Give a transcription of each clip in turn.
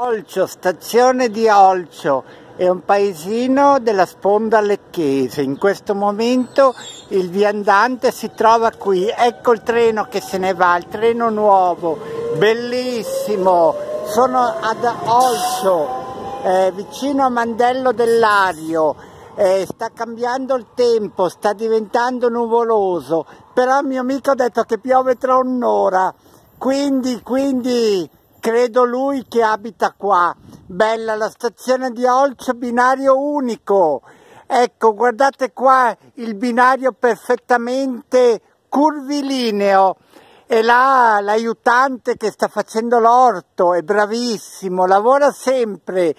Olcio, stazione di Olcio, è un paesino della sponda lecchese. In questo momento il viandante si trova qui. Ecco il treno che se ne va, il treno nuovo, bellissimo. Sono ad Olcio, eh, vicino a Mandello dell'Ario. Eh, sta cambiando il tempo, sta diventando nuvoloso, però il mio amico ha detto che piove tra un'ora. Quindi, quindi credo lui che abita qua. Bella la stazione di Olcio, binario unico. Ecco, guardate qua il binario perfettamente curvilineo e là l'aiutante che sta facendo l'orto, è bravissimo, lavora sempre,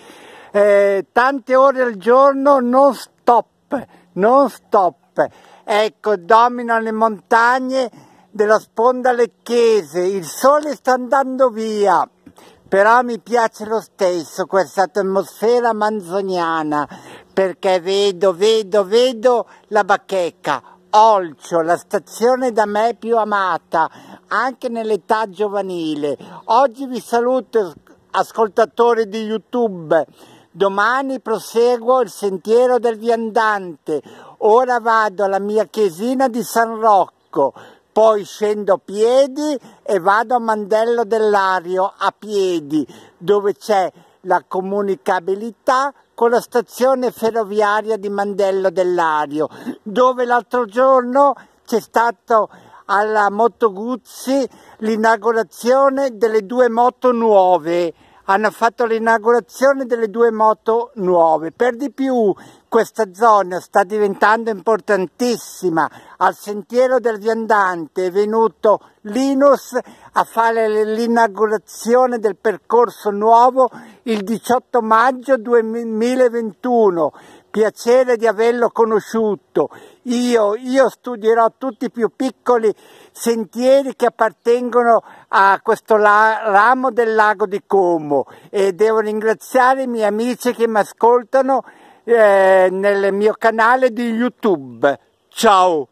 eh, tante ore al giorno, non stop, non stop. Ecco, domina le montagne, della sponda lecchese, il sole sta andando via, però mi piace lo stesso questa atmosfera manzoniana, perché vedo, vedo, vedo la bacheca, Olcio, la stazione da me più amata, anche nell'età giovanile. Oggi vi saluto ascoltatori di YouTube, domani proseguo il sentiero del viandante, ora vado alla mia chiesina di San Rocco, poi scendo a piedi e vado a Mandello dell'Ario a piedi dove c'è la comunicabilità con la stazione ferroviaria di Mandello dell'Ario dove l'altro giorno c'è stato alla Moto Guzzi l'inaugurazione delle due moto nuove hanno fatto l'inaugurazione delle due moto nuove per di più questa zona sta diventando importantissima. Al sentiero del viandante è venuto Linus a fare l'inaugurazione del percorso nuovo il 18 maggio 2021. Piacere di averlo conosciuto. Io, io studierò tutti i più piccoli sentieri che appartengono a questo ramo del lago di Como e devo ringraziare i miei amici che mi ascoltano eh, nel mio canale di YouTube. Ciao!